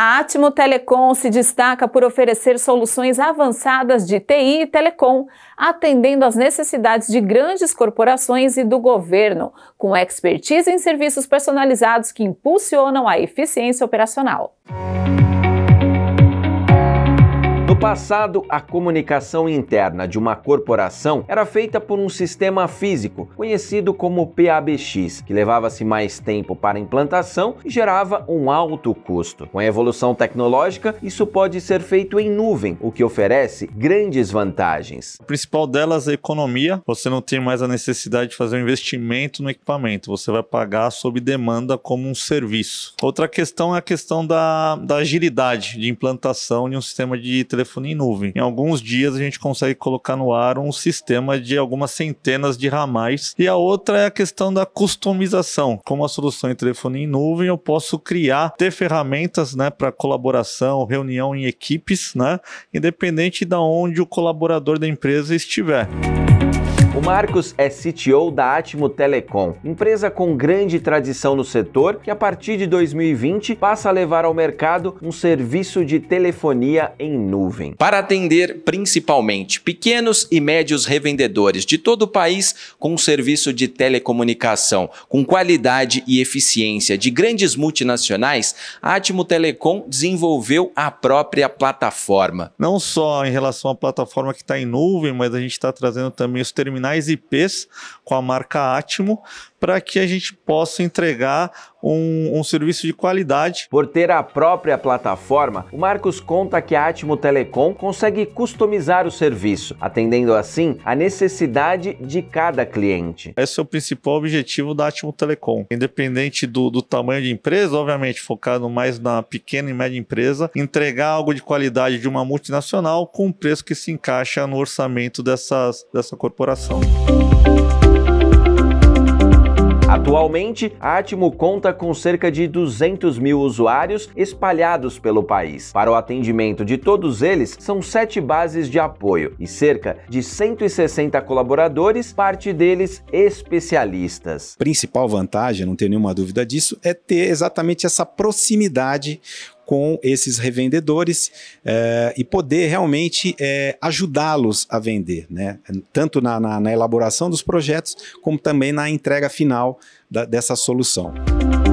A Atmo Telecom se destaca por oferecer soluções avançadas de TI e telecom, atendendo às necessidades de grandes corporações e do governo, com expertise em serviços personalizados que impulsionam a eficiência operacional. Música passado, a comunicação interna de uma corporação era feita por um sistema físico conhecido como PABX, que levava-se mais tempo para implantação e gerava um alto custo. Com a evolução tecnológica, isso pode ser feito em nuvem, o que oferece grandes vantagens. A principal delas é a economia. Você não tem mais a necessidade de fazer um investimento no equipamento, você vai pagar sob demanda como um serviço. Outra questão é a questão da, da agilidade de implantação de um sistema de telefonia telefone em nuvem. Em alguns dias a gente consegue colocar no ar um sistema de algumas centenas de ramais. E a outra é a questão da customização. Como a solução em telefone em nuvem, eu posso criar, ter ferramentas né, para colaboração, reunião em equipes, né, independente de onde o colaborador da empresa estiver. O Marcos é CTO da Atmo Telecom, empresa com grande tradição no setor que a partir de 2020 passa a levar ao mercado um serviço de telefonia em nuvem. Para atender principalmente pequenos e médios revendedores de todo o país com um serviço de telecomunicação com qualidade e eficiência de grandes multinacionais, a Atmo Telecom desenvolveu a própria plataforma. Não só em relação à plataforma que está em nuvem, mas a gente está trazendo também os terminais sinais IPs com a marca Atmo para que a gente possa entregar um, um, serviço de qualidade. Por ter a própria plataforma, o Marcos conta que a Atmo Telecom consegue customizar o serviço, atendendo assim a necessidade de cada cliente. Esse é o principal objetivo da Atmo Telecom. Independente do, do tamanho de empresa, obviamente focado mais na pequena e média empresa, entregar algo de qualidade de uma multinacional com um preço que se encaixa no orçamento dessas, dessa corporação. Atualmente, a Atmo conta com cerca de 200 mil usuários espalhados pelo país. Para o atendimento de todos eles, são sete bases de apoio e cerca de 160 colaboradores, parte deles especialistas. Principal vantagem, não tenho nenhuma dúvida disso, é ter exatamente essa proximidade com esses revendedores é, e poder realmente é, ajudá-los a vender, né? tanto na, na, na, elaboração dos projetos como também na entrega final da, dessa solução.